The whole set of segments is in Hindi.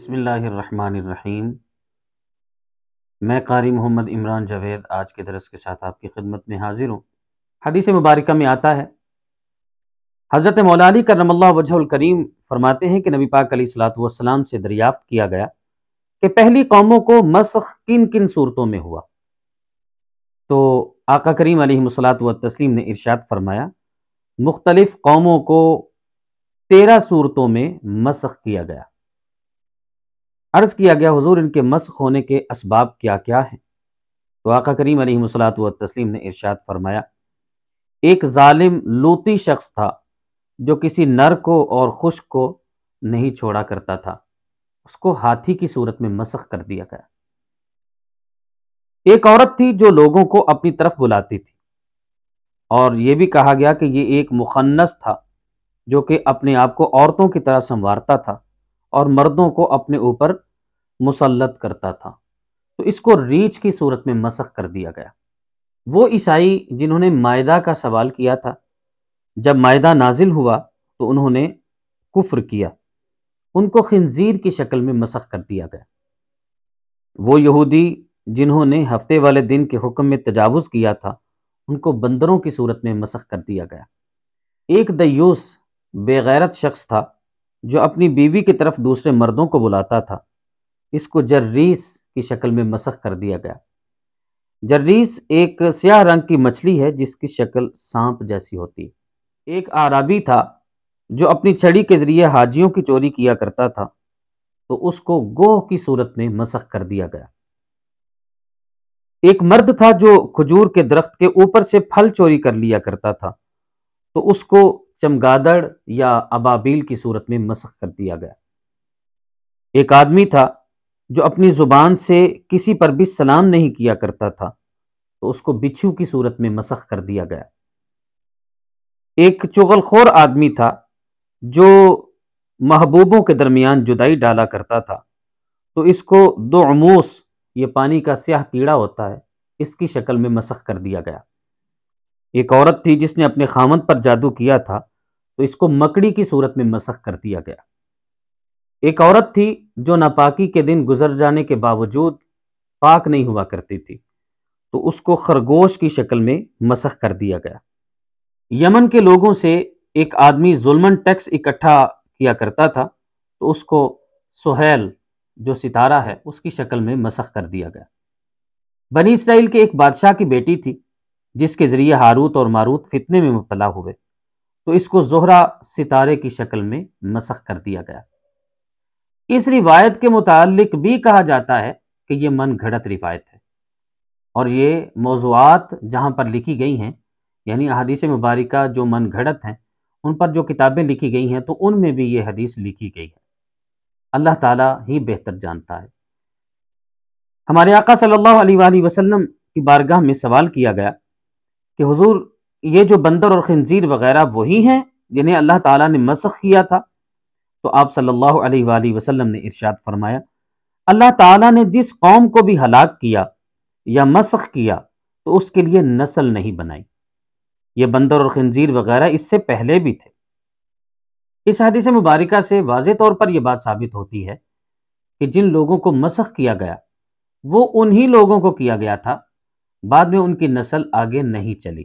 बिसमीम मैं कारी मोहम्मद इमरान जावेद आज के दरस के साथ आपकी खिदमत में हाजिर हूँ हदीस मुबारक में आता है हज़रत मौलानी करमल्ला करीम फरमाते हैं कि नबी पाक सलाम से दरियाफ्त किया गया कि पहली कौमों को मसख किन किन सूरतों में हुआ तो आका करीम व तस्लीम ने इर्शाद फरमाया मुख्तलफ़ कौमों को तेरह सूरतों में मसख किया गया अर्ज किया गया हुजूर इनके मस्क होने के इसबाब क्या क्या हैं तो आका करीम अलीसलात तस्लीम ने इरशाद फरमाया एक जालिम लूती शख्स था जो किसी नर को और खुश को नहीं छोड़ा करता था उसको हाथी की सूरत में मसख कर दिया गया एक औरत थी जो लोगों को अपनी तरफ बुलाती थी और यह भी कहा गया कि ये एक मुखन्नस था जो कि अपने आप को औरतों की तरह संवारता था और मर्दों को अपने ऊपर मुसलत करता था तो इसको रीच की सूरत में मसख कर दिया गया वो ईसाई जिन्होंने मायदा का सवाल किया था जब मायदा नाजिल हुआ तो उन्होंने कुफ्र किया उनको खनजीर की शक्ल में मसख कर दिया गया वो यहूदी जिन्होंने हफ्ते वाले दिन के हुक्म में तजावज़ किया था उनको बंदरों की सूरत में मसख कर दिया गया एक दयूस बेगैरत शख्स था जो अपनी बीवी की तरफ दूसरे मर्दों को बुलाता था इसको जर्रीस की शक्ल में मसख कर दिया गया जर्रीस एक स्याह रंग की मछली है जिसकी शक्ल सांप जैसी होती है एक आराबी था जो अपनी छड़ी के जरिए हाजियों की चोरी किया करता था तो उसको गोह की सूरत में मसख कर दिया गया एक मर्द था जो खजूर के दरख्त के ऊपर से फल चोरी कर लिया करता था तो उसको चमगादड़ या अबाबील की सूरत में मसख कर दिया गया एक आदमी था जो अपनी ज़ुबान से किसी पर भी सलाम नहीं किया करता था तो उसको बिच्छू की सूरत में मसख कर दिया गया एक चुगलखोर आदमी था जो महबूबों के दरमियान जुदाई डाला करता था तो इसको दो अमूस ये पानी का स्याह कीड़ा होता है इसकी शक्ल में मसख कर दिया गया एक औरत थी जिसने अपने खामद पर जादू किया था तो इसको मकड़ी की सूरत में मसख कर दिया गया एक औरत थी जो नापाकी के दिन गुजर जाने के बावजूद पाक नहीं हुआ करती थी तो उसको खरगोश की शक्ल में मसख कर दिया गया यमन के लोगों से एक आदमी जुल्मन टैक्स इकट्ठा किया करता था तो उसको सुहेल जो सितारा है उसकी शक्ल में मसख कर दिया गया बनी इसराइल के एक बादशाह की बेटी थी जिसके ज़रिए हारूत और मारूत फितने में मुबतला हुए तो इसको जोहरा सितारे की शक्ल में मसख कर दिया गया इस रिवायत के मुतालिक भी कहा जाता है कि ये मन घड़त रिवायत है और ये मौजूद जहाँ पर लिखी गई हैं यानी अदीस मुबारक जो मन घड़त हैं उन पर जो किताबें लिखी गई हैं तो उनमें भी ये हदीस लिखी गई है अल्लाह ताला ही बेहतर जानता है हमारे आका सल्लल्लाहु अलैहि वसल्लम की बारगाह में सवाल किया गया कि हुजूर ये जो बंदर और खंजीर वगैरह वही हैं जिन्हें अल्लाह ताला ने मसख किया था तो आप सल्लल्लाहु अलैहि वसल्लम ने इरशाद फरमाया अल्लाह ताला ने जिस कौम को भी हलाक किया या मसख किया तो उसके लिए नस्ल नहीं बनाई ये बंदर और खंजीर वगैरह इससे पहले भी थे इस हदीस मुबारक से वाज तौर पर यह बात साबित होती है कि जिन लोगों को मसख किया गया वो उन्हीं लोगों को किया गया था बाद में उनकी नस्ल आगे नहीं चली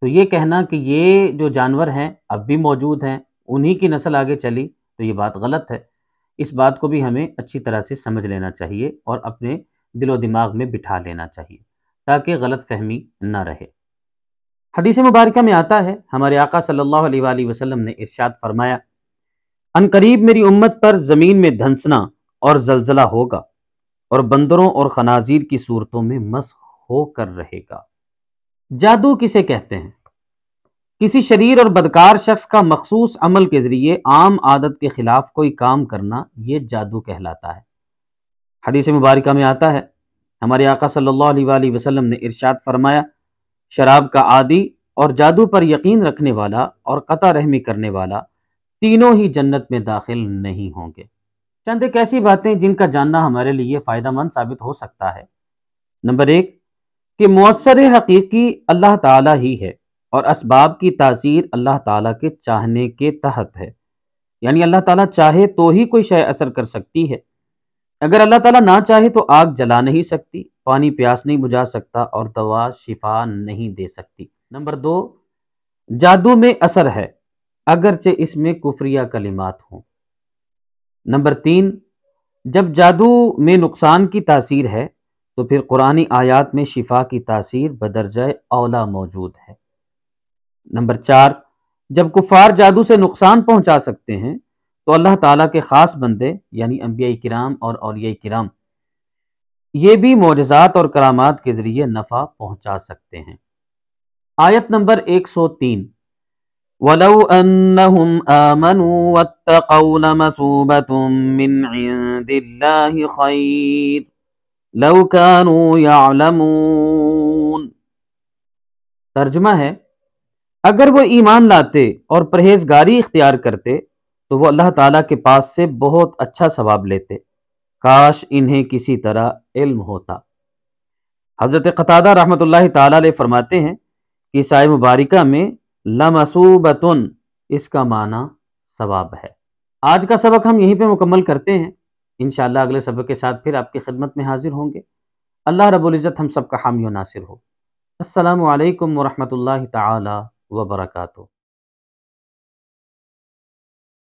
तो ये कहना कि ये जो जानवर हैं अब भी मौजूद हैं उन्हीं की नस्ल आगे चली तो ये बात गलत है इस बात को भी हमें अच्छी तरह से समझ लेना चाहिए और अपने दिलो दिमाग में बिठा लेना चाहिए ताकि गलत फहमी न रहे हदीस मुबारक में आता है हमारे आका सल्लल्लाहु अलैहि वसल्लम ने इरशाद फरमाया अनकरीब मेरी उम्मत पर ज़मीन में धंसना और जलजला होगा और बंदरों और खनाजीर की सूरतों में मस्क होकर रहेगा जादू किसे कहते हैं किसी शरीर और बदकार शख्स का मखसूस अमल के जरिए आम आदत के खिलाफ कोई काम करना यह जादू कहलाता है हदीस मुबारक में आता है हमारे आका सल्लल्लाहु अलैहि वसल्लम ने इरशाद फरमाया शराब का आदि और जादू पर यकीन रखने वाला और कता रहमी करने वाला तीनों ही जन्नत में दाखिल नहीं होंगे चंद एक ऐसी बातें जिनका जानना हमारे लिए फ़ायदा मंद साबित हो सकता है नंबर एक कि मौसर हकीकी अल्लाह ताला ही है और इसबाब की तासीर अल्लाह ताला के चाहने के तहत है यानी अल्लाह ताला चाहे तो ही कोई शय असर कर सकती है अगर अल्लाह ताला ना चाहे तो आग जला नहीं सकती पानी प्यास नहीं बुझा सकता और दवा शिफा नहीं दे सकती नंबर दो जादू में असर है अगरचे इसमें कुफरिया कलिमात हों नंबर तीन जब जादू में नुकसान की तासीर है तो फिर कुरानी आयात में शिफा की तासीर बदरजय अवला मौजूद है नंबर चार जब कुफार जादू से नुकसान पहुंचा सकते हैं तो अल्लाह ताला के ख़ास बंदे यानी अम्बिया कराम और अलिया कराम ये भी मोजात और करामात के ज़रिए नफ़ा पहुंचा सकते हैं आयत नंबर एक सौ तीन वलऊ अन्नहुम आमनु वत्तकौ लमसूबतुम मिन इंदिल्लाहि तर्जमा है अगर वो ईमान लाते और परहेजगारी इख्तियार करते तो वो अल्लाह ताला के पास से बहुत अच्छा सवाब लेते काश इन्हें किसी तरह इल्म होता हज़रत कतादा रहमत ताल फरमाते हैं कि साय मुबारिका में लमसूबतन इसका माना सवाब है आज का सबक हम यहीं पे मुकम्मल करते हैं इन अगले सबक के साथ फिर आपकी खिदमत में हाजिर होंगे अल्लाह रबुल्ज़त हम सब का हामी नासिर हो असलकम वरहमल तबरकू